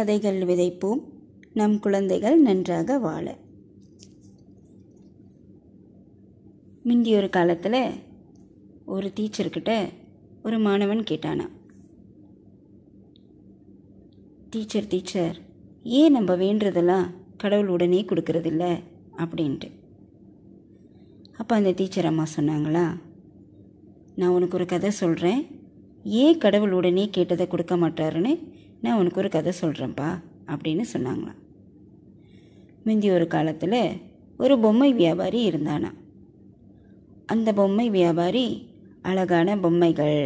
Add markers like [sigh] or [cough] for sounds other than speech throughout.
கதைகள் விதைப்போம் நம் குழந்தைகள் நன்றாக வாழ முந்தி ஒரு காலத்தில் ஒரு டீச்சர்கிட்ட ஒரு மாணவன் கேட்டானா டீச்சர் டீச்சர் ஏன் நம்ம வேண்டுறதெல்லாம் கடவுள் உடனே கொடுக்கறதில்ல அப்படின்ட்டு அப்போ அந்த டீச்சர் அம்மா சொன்னாங்களா நான் உனக்கு ஒரு கதை சொல்கிறேன் ஏன் கடவுள் உடனே கேட்டதை கொடுக்க மாட்டாருன்னு நான் உனக்கு ஒரு கதை சொல்கிறேன்ப்பா அப்படின்னு சொன்னாங்களாம் முந்தி ஒரு காலத்தில் ஒரு பொம்மை வியாபாரி இருந்தானா அந்த பொம்மை வியாபாரி அழகான பொம்மைகள்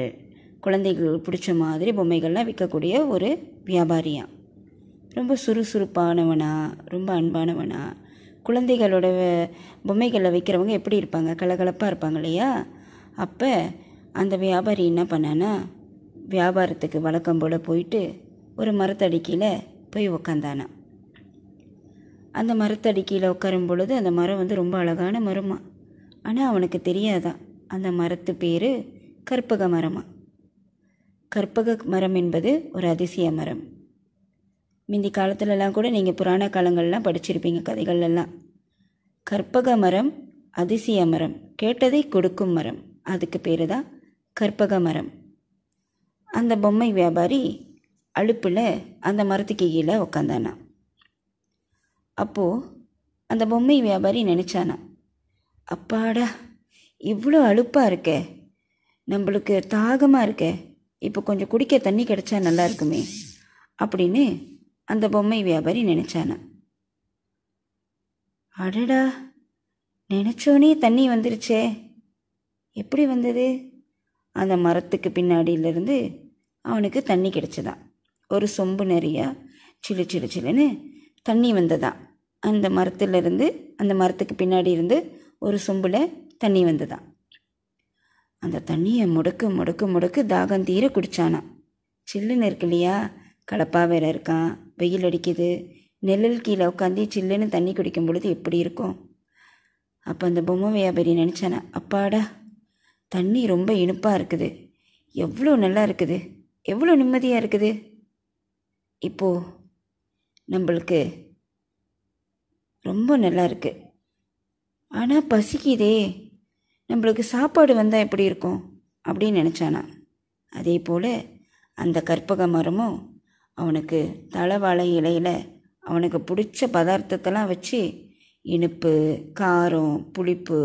குழந்தைகள் பிடிச்ச மாதிரி பொம்மைகள்லாம் விற்கக்கூடிய ஒரு வியாபாரியா ரொம்ப சுறுசுறுப்பானவனா ரொம்ப அன்பானவனா குழந்தைகளோட பொம்மைகளில் வைக்கிறவங்க எப்படி இருப்பாங்க கலகலப்பாக இருப்பாங்க இல்லையா அப்போ அந்த வியாபாரி என்ன பண்ணான்னா வியாபாரத்துக்கு வழக்கம் போல் போயிட்டு ஒரு மரத்தடிக்கையில் போய் உக்காந்தானா அந்த மரத்தடிக்கையில் உட்காரும் பொழுது அந்த மரம் வந்து ரொம்ப அழகான மரமா ஆனால் அவனுக்கு தெரியாதான் அந்த மரத்து பேர் கற்பக மரமா கற்பக மரம் என்பது ஒரு அதிசய மரம் முந்தி காலத்துலலாம் கூட நீங்கள் புராண காலங்கள்லாம் படிச்சிருப்பீங்க கதைகள்லாம் கற்பக மரம் அதிசய மரம் கேட்டதை கொடுக்கும் மரம் அதுக்கு பேர் தான் கற்பக மரம் அந்த பொம்மை வியாபாரி அழுப்பில் அந்த மரத்துக்கு கீழே உக்காந்தானா அப்போது அந்த பொம்மை வியாபாரி நினச்சானா அப்பாடா இவ்வளோ அழுப்பாக இருக்க நம்மளுக்கு தாகமாக இருக்கே இப்போ கொஞ்சம் குடிக்க தண்ணி கிடச்சா நல்லா இருக்குமே அப்படின்னு அந்த பொம்மை வியாபாரி நினச்சானா அடடா நினச்சோனே தண்ணி வந்துருச்சே எப்படி வந்தது அந்த மரத்துக்கு பின்னாடியிலிருந்து அவனுக்கு தண்ணி கிடச்சதான் ஒரு சொம்பு நிறையா சிலு சிலு சிலுன்னு தண்ணி வந்ததான் அந்த மரத்துலேருந்து அந்த மரத்துக்கு பின்னாடி இருந்து ஒரு சொம்பில் தண்ணி வந்ததான் அந்த தண்ணியை முடக்கு முடக்கு முடக்கு தாகம் தீர குடித்தானான் சில்லுன்னு இருக்கு இல்லையா கலப்பா வேற இருக்கான் வெயில் அடிக்குது நெல்லல் கீழே உட்காந்து சில்லுன்னு தண்ணி குடிக்கும் பொழுது எப்படி இருக்கும் அப்போ அந்த பொம்மை வியாபாரி நினச்சானா அப்பாடா தண்ணி ரொம்ப இனிப்பாக இருக்குது எவ்வளோ நல்லா இருக்குது எவ்வளோ நிம்மதியாக இருக்குது இப்போது நம்மளுக்கு ரொம்ப நல்லா இருக்குது ஆனால் பசிக்குதே நம்மளுக்கு சாப்பாடு வந்தால் எப்படி இருக்கும் அப்படின்னு நினச்சானா அதே போல் அந்த கற்பக மரமும் அவனுக்கு தலைவாழை இலையில் அவனுக்கு பிடிச்ச பதார்த்தத்தெல்லாம் வச்சு இனிப்பு காரம் புளிப்பு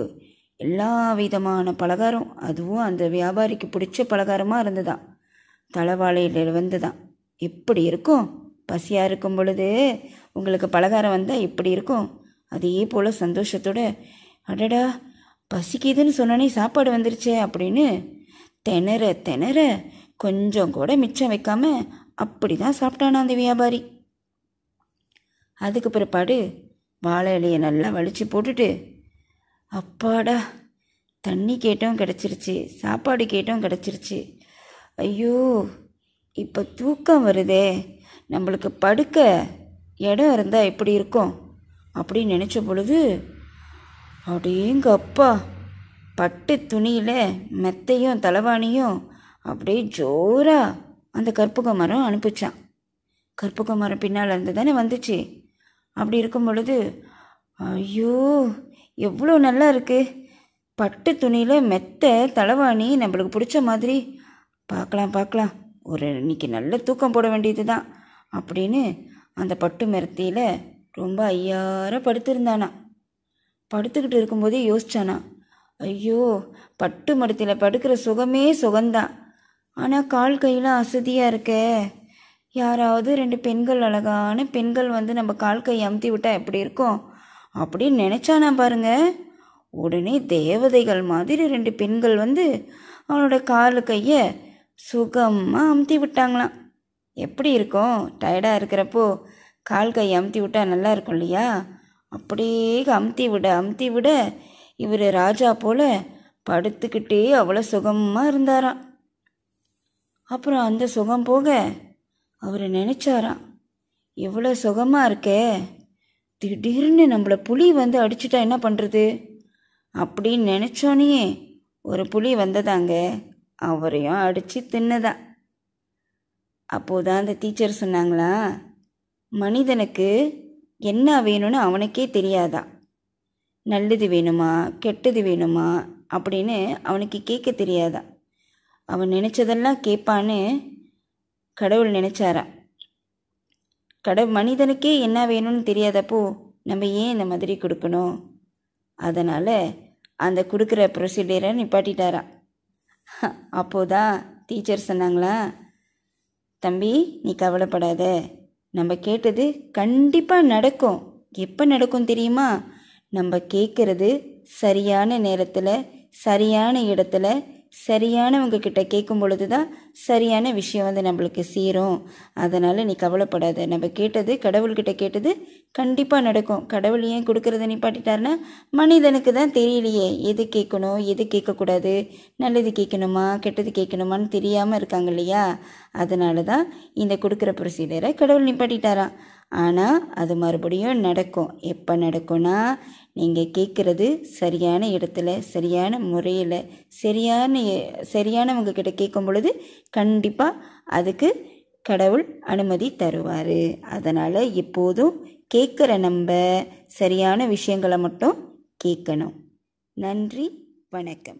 எல்லா விதமான பலகாரம் அதுவும் அந்த வியாபாரிக்கு பிடிச்ச பலகாரமாக இருந்ததான் தளவாழையில் வந்து தான் இப்படி இருக்கும் பசியாக இருக்கும் பொழுது உங்களுக்கு பலகாரம் வந்தால் இப்படி இருக்கும் அதே போல் சந்தோஷத்தோட அடடா பசிக்குதுன்னு சொன்னோன்னே சாப்பாடு வந்துருச்சே அப்படின்னு திணற திணற கொஞ்சம் கூட மிச்சம் வைக்காம அப்படி தான் சாப்பிட்டானா அந்த வியாபாரி அதுக்கு பிற்பாடு வாழை இலையை நல்லா வலிச்சு போட்டுட்டு அப்பாடா தண்ணி கேட்டும் கிடச்சிருச்சு சாப்பாடு கேட்டும் கிடச்சிருச்சு ஐயோ இப்போ தூக்கம் வருதே நம்மளுக்கு படுக்க இடம் இருந்தால் எப்படி இருக்கும் அப்படின்னு நினச்ச பொழுது அப்படியேங்க அப்பா பட்டு துணியில் மெத்தையும் தலைவாணியும் அப்படியே ஜோராக அந்த கற்பூக மரம் அனுப்பிச்சான் கற்பக மரம் பின்னால் இருந்து தானே வந்துச்சு அப்படி இருக்கும் பொழுது ஐயோ எவ்வளோ நல்லா இருக்குது பட்டு துணியில் மெத்தை தலைவாணி நம்மளுக்கு பிடிச்ச மாதிரி பார்க்கலாம் பார்க்கலாம் ஒரு இன்னைக்கு நல்ல தூக்கம் போட வேண்டியது தான் அப்படின்னு அந்த பட்டு மிரத்தியில் ரொம்ப ஐயார படுத்திருந்தானா படுத்துக்கிட்டு இருக்கும்போதே யோசிச்சானா ஐயோ பட்டு மரத்தில் படுக்கிற சுகமே சுகந்தான் ஆனால் கால் கையெலாம் அசதியாக இருக்கே யாராவது ரெண்டு பெண்கள் அழகான பெண்கள் வந்து நம்ம கால் கை அமுத்தி விட்டால் எப்படி இருக்கும் அப்படின்னு நினச்சானா பாருங்க உடனே தேவதைகள் மாதிரி ரெண்டு பெண்கள் வந்து அவனோட கால் கையை சுகமாக அமுத்தி விட்டாங்களாம் எப்படி இருக்கும் டயர்டாக இருக்கிறப்போ கால் கை அமுத்தி விட்டால் நல்லா இருக்கும் இல்லையா அப்படியே அமுத்தி விட அமுத்தி விட இவர் ராஜா போல் படுத்துக்கிட்டே அவ்வளோ சுகமாக இருந்தாராம் அப்புறம் அந்த சுகம் போக அவர் நினச்சாராம் எவ்வளோ சுகமாக இருக்கே திடீர்னு நம்மளை புலி வந்து அடிச்சுட்டா என்ன பண்ணுறது அப்படின்னு நினச்சோன்னே ஒரு புலி வந்ததாங்க அவரையும் அடித்து தின்னதா அப்போதான் அந்த டீச்சர் சொன்னாங்களா மனிதனுக்கு என்ன வேணும்னு அவனுக்கே தெரியாதா நல்லது வேணுமா கெட்டது வேணுமா அப்படின்னு அவனுக்கு கேட்க தெரியாதா அவன் நினச்சதெல்லாம் கேட்பான்னு கடவுள் நினச்சாரா கடவுள் மனிதனுக்கே என்ன வேணும்னு தெரியாதப்போ நம்ம ஏன் இந்த மாதிரி கொடுக்கணும் அதனால் அந்த கொடுக்குற ப்ரொசீடியரை நிப்பாட்டிட்டாரான் [laughs] அப்போதா டீச்சர் சொன்னாங்களா தம்பி நீ கவலைப்படாத நம்ம கேட்டது கண்டிப்பாக நடக்கும் எப்போ நடக்கும் தெரியுமா நம்ம கேட்குறது சரியான நேரத்தில் சரியான இடத்துல சரியானவங்க கிட்ட கேட்கும் பொழுது தான் சரியான விஷயம் வந்து நம்மளுக்கு சேரும் அதனால் நீ கவலைப்படாத நம்ம கேட்டது கடவுள்கிட்ட கேட்டது கண்டிப்பாக நடக்கும் கடவுள் ஏன் கொடுக்கறத நிப்பாட்டிட்டாருன்னா மனிதனுக்கு தான் தெரியலையே எது கேட்கணும் எது கேட்கக்கூடாது நல்லது கேட்கணுமா கெட்டது கேட்கணுமான்னு தெரியாமல் இருக்காங்க இல்லையா அதனால தான் இந்த கொடுக்குற ப்ரொசீடரை கடவுள் பாட்டிட்டாரான் ஆனால் அது மறுபடியும் நடக்கும் எப்போ நடக்கும்னா நீங்கள் கேட்குறது சரியான இடத்துல சரியான முறையில் சரியான சரியானவங்கக்கிட்ட கேட்கும் பொழுது கண்டிப்பாக அதுக்கு கடவுள் அனுமதி தருவார் அதனால் எப்போதும் கேட்குற நம்ம சரியான விஷயங்களை மட்டும் கேட்கணும் நன்றி வணக்கம்